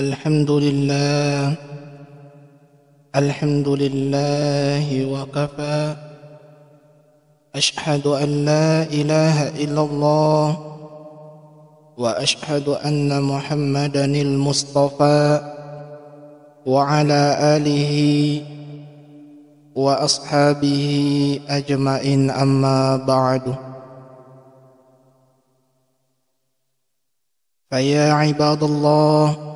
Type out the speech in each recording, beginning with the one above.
الحمد لله الحمد لله وكفى أشهد أن لا إله إلا الله وأشهد أن محمدا المصطفى وعلى آله وأصحابه أجمعين أما بعد فيا عباد الله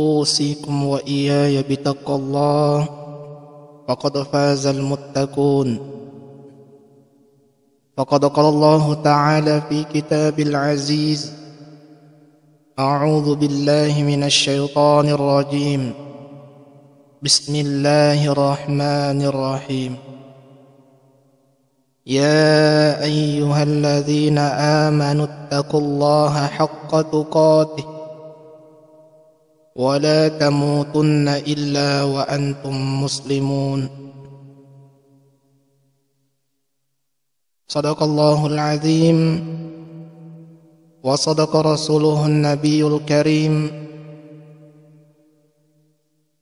أوصيكم وإياي بتقوى الله فقد فاز المتقون فقد قال الله تعالى في كتاب العزيز أعوذ بالله من الشيطان الرجيم بسم الله الرحمن الرحيم يا أيها الذين آمنوا اتقوا الله حق تقاته ولا تموتن الا وانتم مسلمون صدق الله العظيم وصدق رسوله النبي الكريم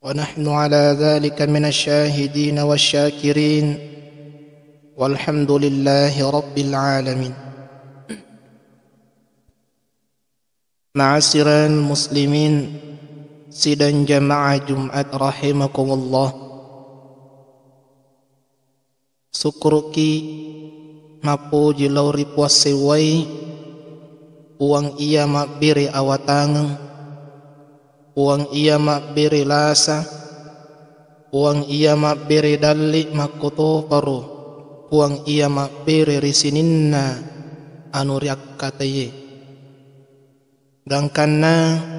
ونحن على ذلك من الشاهدين والشاكرين والحمد لله رب العالمين معاشر المسلمين sidang jamaah Jumat rahimakumullah mapo jilau jilauri sewai. Uang ia mak makbiri awatang Uang ia mak makbiri lasa Uang ia iya makbiri mak makutu paru Uang ia mak makbiri risininna Anuriak kataye Dangkana Dangkana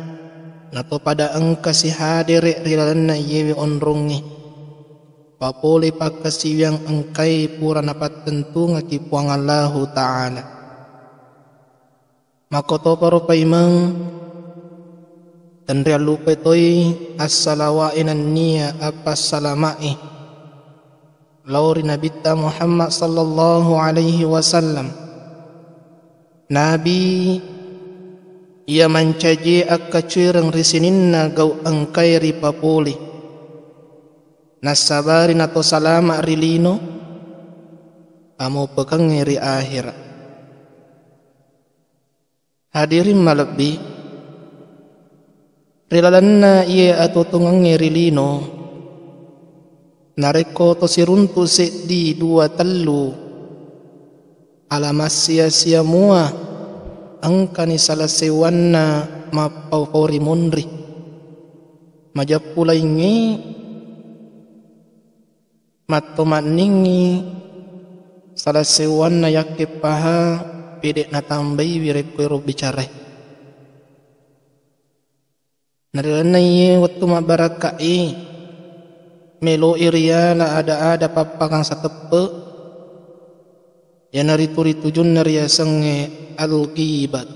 nato pada hadir hadiri na yewi onrungi papuli pakasi yang engkai pura napat tentu ngaki puang Allah Ta'ala makoto paro paimang dan ria lupa toi assalawa'inan niya apa salama'i lauri nabitta Muhammad sallallahu alaihi wasallam Nabi ia mancaji akka cuirang risininna gau angkai ripapoli nasabari nato salama rilino amo pegang ngiri akhir. hadirin malebi rilalanna ia atau tungang ngiri lino nareko to siruntu di dua telu alamas sia-sia muah Angkani salah sewanna ma pawpawri munri majapulaingi salah sewanna yakke paha pidek na tambai wirekoe robi care narilanaye ma barakai melo iria ya na ada ada papakang satepe Ya tujun yanaripuritu ya al kibat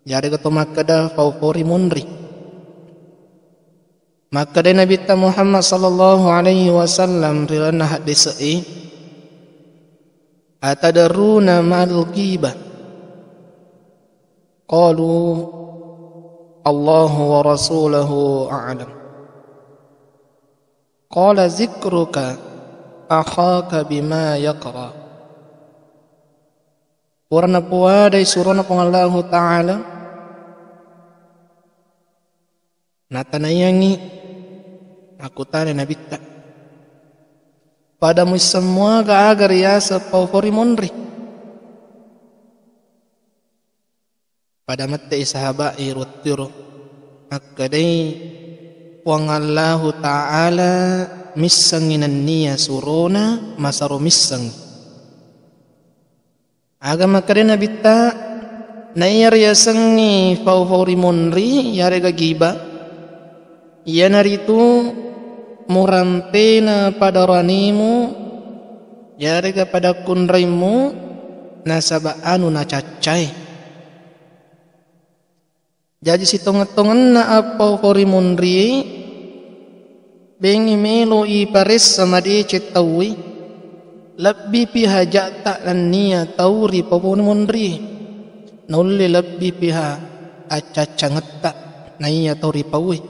jadi ya kata maka dah fawfori munri makkada nabi ta muhammad sallallahu alaihi wasallam rilana hadis ai atadaruna ma'al kibat qalu Allahu wa rasuluhu a'lam qala zikruka akhaka bima yaqra' ಪೂರ್ಣ Taala. ಸುರನ ಪೊಂಗಲ್ಲಾಹು aku tanya nabi nabitta padamu semua ga agar ya sepauhori monri pada mate sahabat irutiru akadai wangallahu ta'ala misanginan niya surona masaru missangi agama karena bitta nayar ya sengi fau fauri monri yarega giba yanaritu murantena pada ranimu yarega pada kunrimu nasaba anu na cacai jadi sitongetongan na apa fauri bengi melo i paris sama di cetawi lebih piha tak nania tauri papun mundri nulli labbi piha tak naiya tauri pawi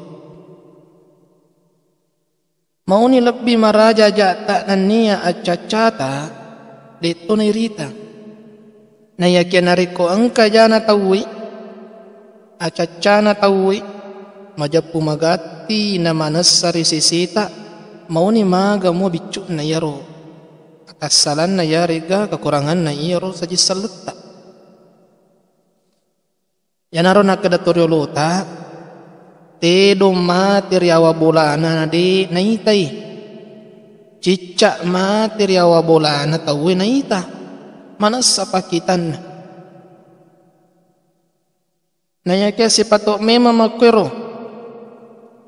mauni lebih maraja ja'ta anniya acacata detoni rita naiya kenariko angka jana tawi acacana tawi majapu magati na manassari sisita mauni maga mo bicuk na yaro asalan ya iya na yariga kekurangan na iro sa jisalutta yan aron na kadaturyo luta te dumatir yawa bulana na di naitay cica matir yawa bulana tawin naita manas sa pakitan na Naya kaya si patok memang makwiro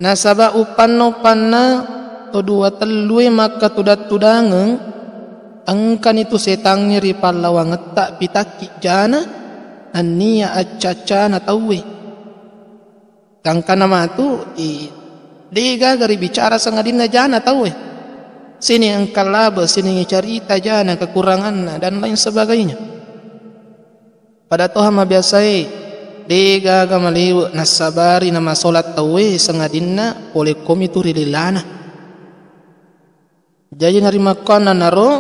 Nasaba upan no panna Tudua telui maka tudat tudangeng Angkan itu setang nyeri pallawa ngetak pitaki jana na tauwe tawwe nama tu i dega gari bicara sangadina jana tauwe sini angkal laba sini cerita jana kekurangan dan lain sebagainya pada toha ma biasai dega gamaliwa nasabari nama solat tauwe sangadina oleh komitu rililana jadi nerima makanan naro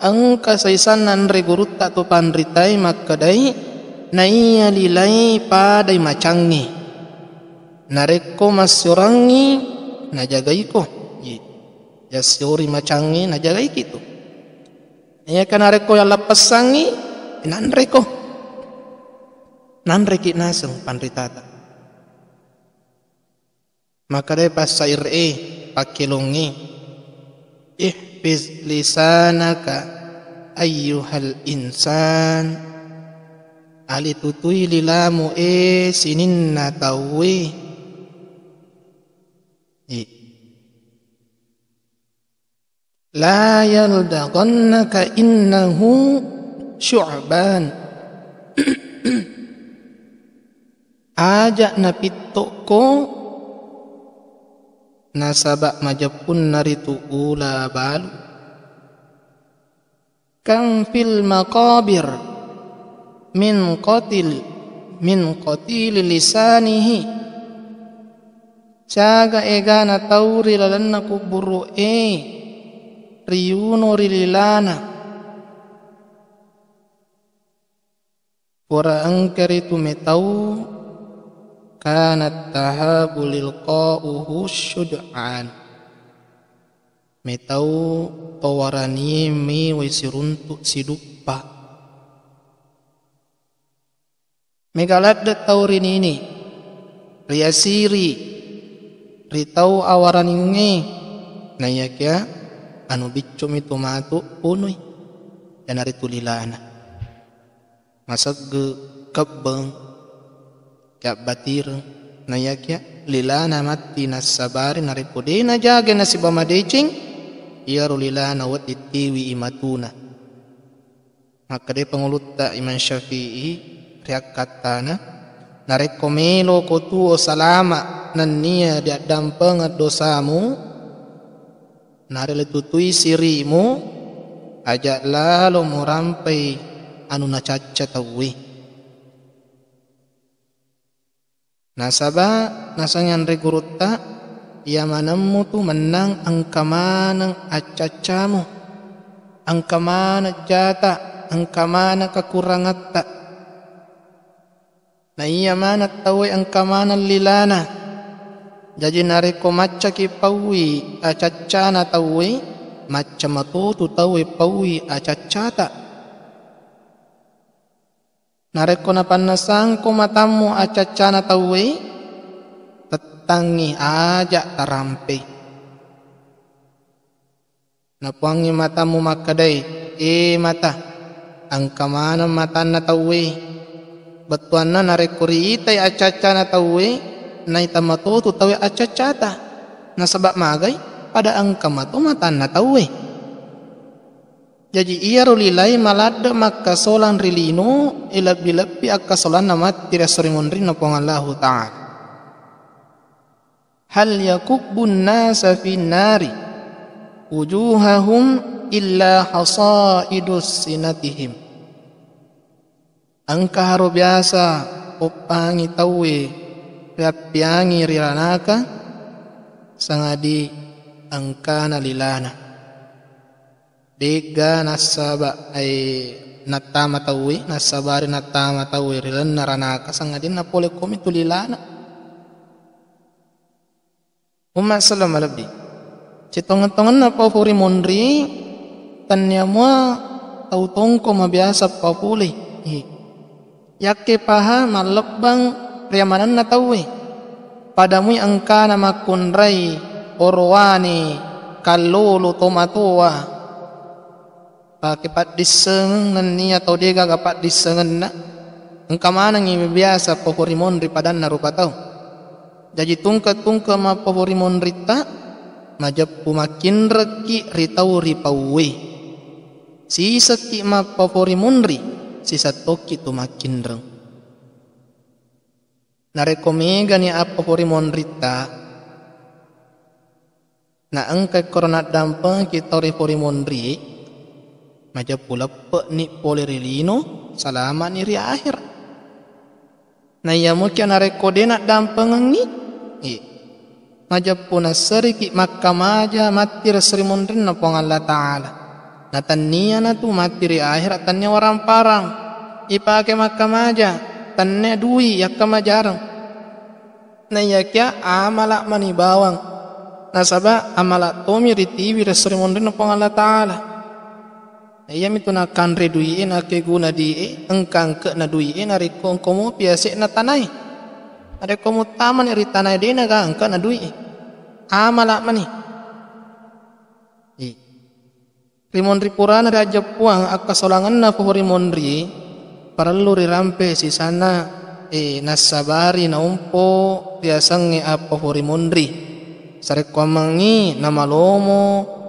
angka kasaysanan regurutta tu panritai makkadai naiya lilai padai macangi nareko masyurangi ko. ya siuri macangi najagai gitu ya kana reko yang lapasangi nan reko nan reki nasung panritata maka dai pas saire pakilungi ihfiz lisanaka ayyuhal insan alitutui lilamu e sininna tawwi la yaldaqannaka innahu syu'ban aja napi toko nasaba naritu ula balu kam fil maqabir min qatil min qatil lisanihi caga tau tawri lalanna kuburu e riyuno rililana wara angkaritu metau kanat tahabu lilqa'uhu syud'an metau pawarani mi wisiruntu sidupa megalat de taurin ini riasiri ritau awaran ini nayak ya anu bicu mi matu punui dan hari masak ge kebeng Nah ya batir na yakya mati na sabari naripudi na jage na sibama dejing iya, na wat itiwi imatuna maka dia pengulutta iman Syafi'i riak katana narekomelo o oh, salama nannia dia dampeng dosamu na letutui sirimu ajak lalu murampai anu na cacat Nasaba nasangan rigurutta ya manammu tu menang angkamanang acacamu angkamana jata angkamana kakurangatta na iya mana tawe angkamana lilana jadi nareko macca ki pawi acacana tawe macca tu tawe pawi acacata Narekona panasang kumatamu na tawe tetangi aja tarampe. Napuangi matamu makadai e mata mata na tawe nareko narekuri acaca na tawe tutawe acaca tawe acacata nasabak magai pada angkamatu na tawe. Jadi ia rulilai malad maka solan rilinu ilab bilapi akka solan namat tira surimundri napongallahu ta'ala. Hal yakubbun nasa fi nari wujuhahum illa hasaidus sinatihim. Angka haru biasa upangi tawe piapiangi rilanaka sangadi angkana nalilana. Diga nasaba ay natta matawi nasabari natta matawi rilan naranaka sangadin na pole komi tulilana umma sallam alabdi citongan-tongan na pahuri monri tanya mua tau tongko mabiasa papuli yakke paha malakbang priamanan na tawi padamu angka nama kunrai orwani kalulu tomatua pakai disengen ni atau dia gak pat disengen na engkau mana yang biasa pohorimon ripadan narupa tau jadi tungka tungka ma pohorimon rita majap pumakin reki ritau ripawe si seki ma pohorimon ri sisa toki makin reng mega ni apa pohorimon rita na engkau korona dampeng kita riporimon ri maja pula pe ni polirelino salama ni ri akhir na yamu kiana rekodena dam pengengi ni iya. i maja puna seriki makamaja matir sri mondren na pong taala na tania na tu ri akhir tania orang parang ipake makamaja tanne dui yakama jarang na iya kya amala mani bawang nasaba amala tomi ritiwi rasri mondren na taala iya itu kanre dui ina ke guna di eh, engkang ke na dui ina kong komo piase na tanai ada komo taman eri tanai deh na ga engkang na dui amala mani iya. Rimon na raja puang akka solangan na rimon ri perlu rirampe si sana e nasabari na umpo e apa rimon ri sarek mangi nama lomo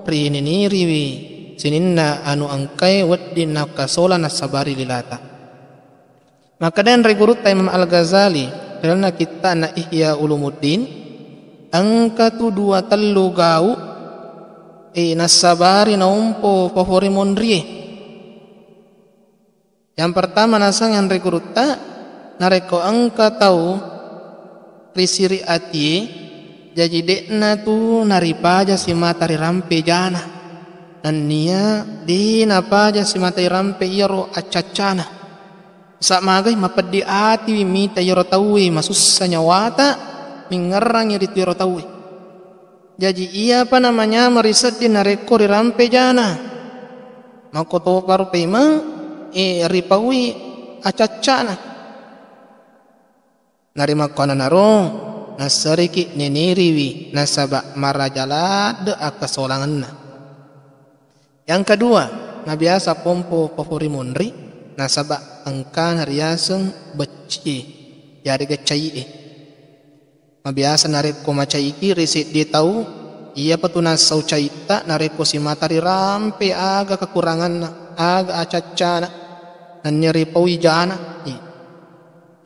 ri ini riwi sininna anu angkai waddinna kasolana sabari lilata maka dan reguru Imam Al-Ghazali karena kita na Ihya Ulumuddin angka tu dua telu gau e nasabari naumpo pohori mondrie yang pertama nasang yang regurutta nareko angka tau risiri atie jadi dekna tu naripaja si matari rampe jana di napa aja si matai rampe iro acacana samagai mapaddi ati mi tayro tawi masussa wata mingerang iri tiro tawi jadi ia apa namanya meriset di nareko di rampe jana mako to parpe ma e ripawi acacana Nari makona narong nasariki neniriwi nasaba marajalad akasolanganna yang kedua, nabiasa pompo pofori munri nasaba angkan hariaseng beci yari gecai e. Nabi Asa narik koma cai ki risit dia tahu ia petunas sau caita narik ko si mata dirampe aga kekurangan aga acacana dan nyeri pau ijana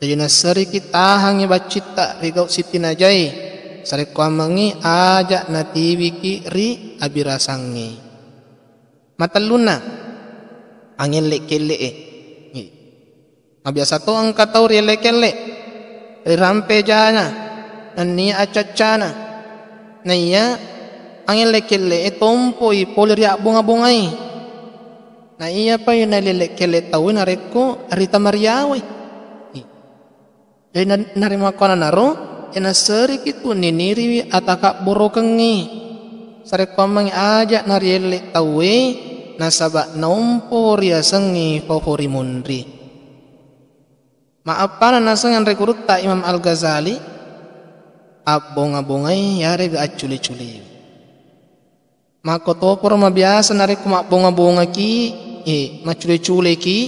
jadi nasari kita hangi bacita rigau siti najai sarik ko ajak natiwiki ri abirasangi mataluna angin lek kele e biasa to angka tau lek. kele rampe jana nah, acacana naya angin lek kele e Tompoi i pol bunga-bungai na iya pa yun nalilek kele tau na reko rita mariawi jadi narima kona naro ena seri kitu niniri ataka borokengi sare komang aja tau tawe nasaba ya sengi pohuri mundri yang nasengan tak Imam Al-Ghazali Abong-abongai ya ga acculi-culi Makoto por ma biasa narik ma bonga ki e macule culi ki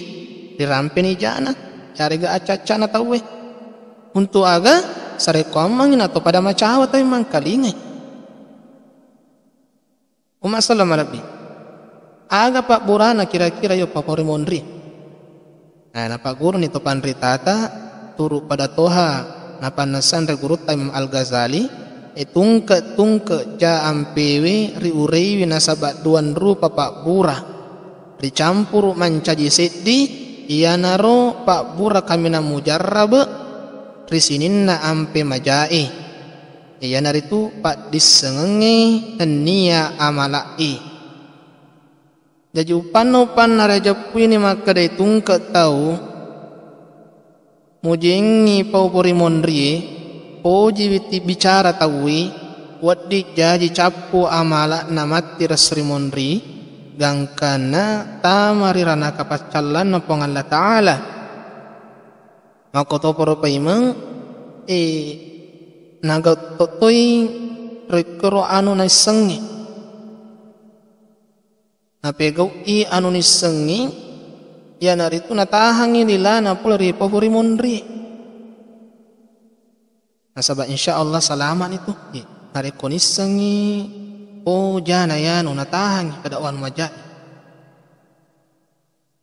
dirampeni jana ya rega acaca acacana tauwe. untuk aga sare ko atau pada macawa tapi mang kalingai Aga Pak Burana kira-kira yo papori mondri. Nah, napa guru ni topan ritata turu pada toha napa nasandra guru Imam Al-Ghazali etungke eh, tungke ja ampewe riurewi nasabat duan rupa Pak Bura dicampur mancaji seddi iya naro Pak Bura kami namu ri risinin na ampe majai iya naritu Pak disengenge tenia amalai jadi upan-upan jepu ini maka dai tungka tau mujengi pau monri, poji jiwiti bicara tawi waddi jadi capu amala namati rasrimondri gangkana tamari rana calan nopong Allah Ta'ala maka poro paimeng e eh, nagatotoi rekro anu naisengi Napegau i anu nisengi ya naritu natahangi lila napulri poburi mundri. Nasabah insya Allah salaman itu. I, na nisengi o jana ya nu natahangi kedawan majai.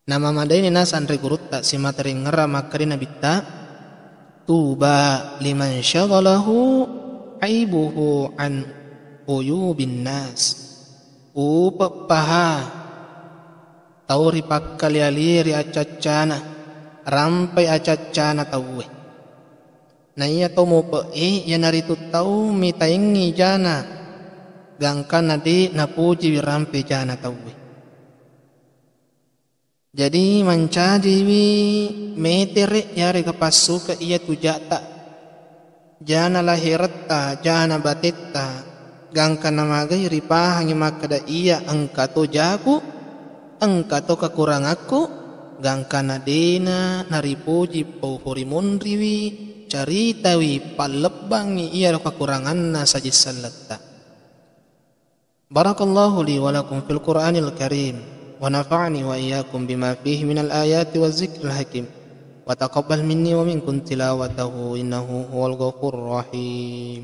Nama madaini nasan rigurut tak si materi ngera makarina bita Tuba liman syagalahu aibuhu an bin nas paha tau ripak tawri pakkalialiri acacana, rampai na iya tawwe naya eh, to ya naritu tau mitaingi jana nadi na napuji rampai jana we jadi manca diwi metere kepasu ke iya tujata jana lahiratta jana batitta gangka nama gay ripa hangi makada iya to jaku kakurang aku gangka nadena naripuji pohuri mundriwi caritawi palebangi iya kekuranganna saji salata Barakallahu li walakum fil Qur'anil Karim wa nafa'ani wa iyyakum bima fihi minal ayati wa zikril hakim wa taqabbal minni wa minkum tilawatahu innahu huwal ghafurur rahim